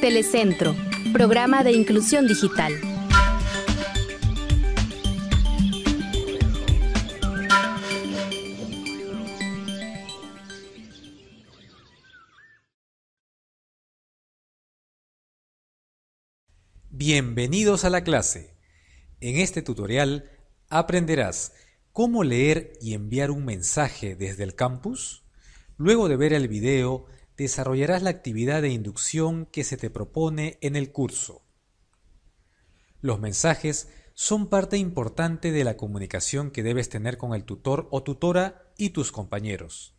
Telecentro, programa de inclusión digital. Bienvenidos a la clase. En este tutorial aprenderás cómo leer y enviar un mensaje desde el campus, luego de ver el video desarrollarás la actividad de inducción que se te propone en el curso. Los mensajes son parte importante de la comunicación que debes tener con el tutor o tutora y tus compañeros.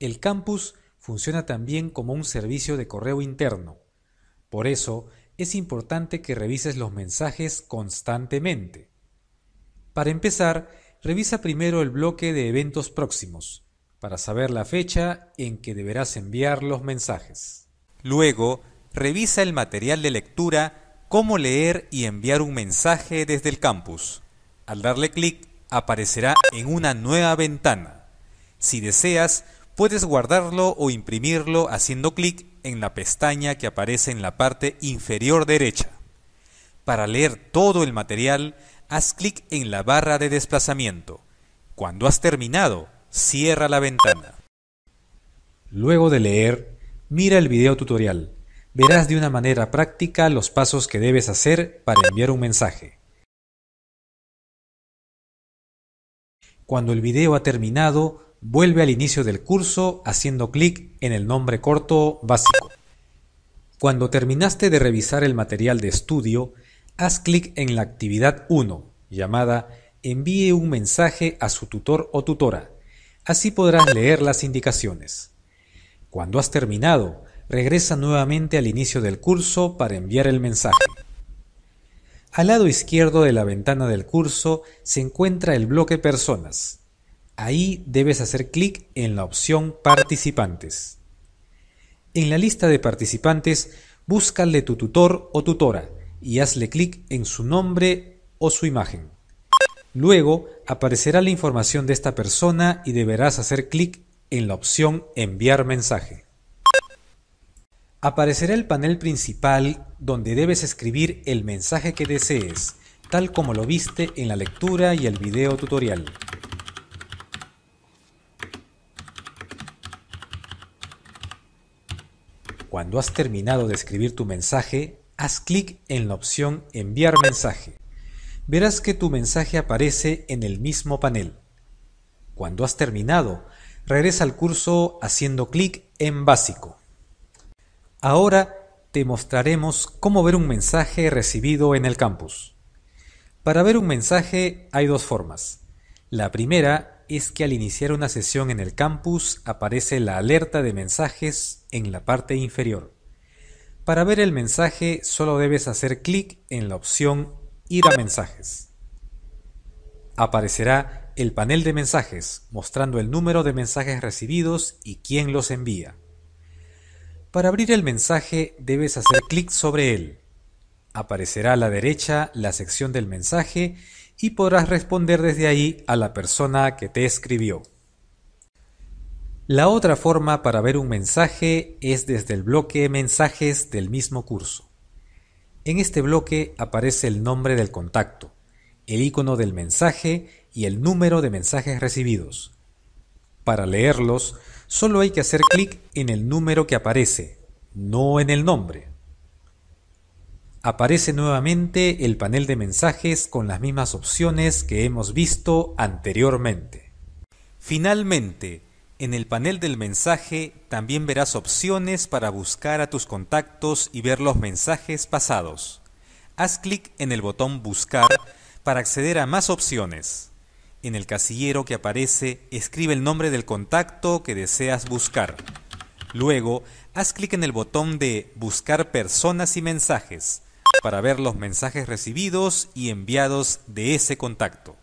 El campus funciona también como un servicio de correo interno. Por eso, es importante que revises los mensajes constantemente. Para empezar, revisa primero el bloque de eventos próximos, para saber la fecha en que deberás enviar los mensajes. Luego, revisa el material de lectura Cómo leer y enviar un mensaje desde el campus. Al darle clic, aparecerá en una nueva ventana. Si deseas, puedes guardarlo o imprimirlo haciendo clic en la pestaña que aparece en la parte inferior derecha. Para leer todo el material, haz clic en la barra de desplazamiento. Cuando has terminado, Cierra la ventana. Luego de leer, mira el video tutorial. Verás de una manera práctica los pasos que debes hacer para enviar un mensaje. Cuando el video ha terminado, vuelve al inicio del curso haciendo clic en el nombre corto básico. Cuando terminaste de revisar el material de estudio, haz clic en la actividad 1, llamada Envíe un mensaje a su tutor o tutora. Así podrán leer las indicaciones. Cuando has terminado, regresa nuevamente al inicio del curso para enviar el mensaje. Al lado izquierdo de la ventana del curso se encuentra el bloque Personas. Ahí debes hacer clic en la opción Participantes. En la lista de participantes, búscale tu tutor o tutora y hazle clic en su nombre o su imagen. Luego aparecerá la información de esta persona y deberás hacer clic en la opción Enviar mensaje. Aparecerá el panel principal donde debes escribir el mensaje que desees, tal como lo viste en la lectura y el video tutorial. Cuando has terminado de escribir tu mensaje, haz clic en la opción Enviar mensaje verás que tu mensaje aparece en el mismo panel. Cuando has terminado, regresa al curso haciendo clic en Básico. Ahora te mostraremos cómo ver un mensaje recibido en el campus. Para ver un mensaje hay dos formas. La primera es que al iniciar una sesión en el campus aparece la alerta de mensajes en la parte inferior. Para ver el mensaje solo debes hacer clic en la opción Ir a mensajes. Aparecerá el panel de mensajes mostrando el número de mensajes recibidos y quién los envía. Para abrir el mensaje debes hacer clic sobre él. Aparecerá a la derecha la sección del mensaje y podrás responder desde ahí a la persona que te escribió. La otra forma para ver un mensaje es desde el bloque Mensajes del mismo curso. En este bloque aparece el nombre del contacto, el icono del mensaje y el número de mensajes recibidos. Para leerlos, solo hay que hacer clic en el número que aparece, no en el nombre. Aparece nuevamente el panel de mensajes con las mismas opciones que hemos visto anteriormente. Finalmente, en el panel del mensaje también verás opciones para buscar a tus contactos y ver los mensajes pasados. Haz clic en el botón Buscar para acceder a más opciones. En el casillero que aparece, escribe el nombre del contacto que deseas buscar. Luego, haz clic en el botón de Buscar personas y mensajes para ver los mensajes recibidos y enviados de ese contacto.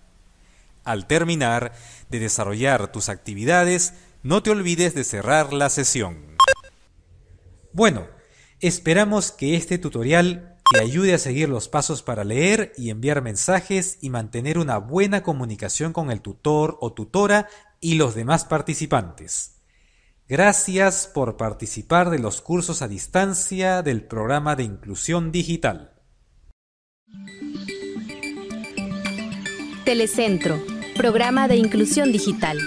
Al terminar de desarrollar tus actividades, no te olvides de cerrar la sesión. Bueno, esperamos que este tutorial te ayude a seguir los pasos para leer y enviar mensajes y mantener una buena comunicación con el tutor o tutora y los demás participantes. Gracias por participar de los cursos a distancia del programa de inclusión digital. Telecentro, programa de inclusión digital.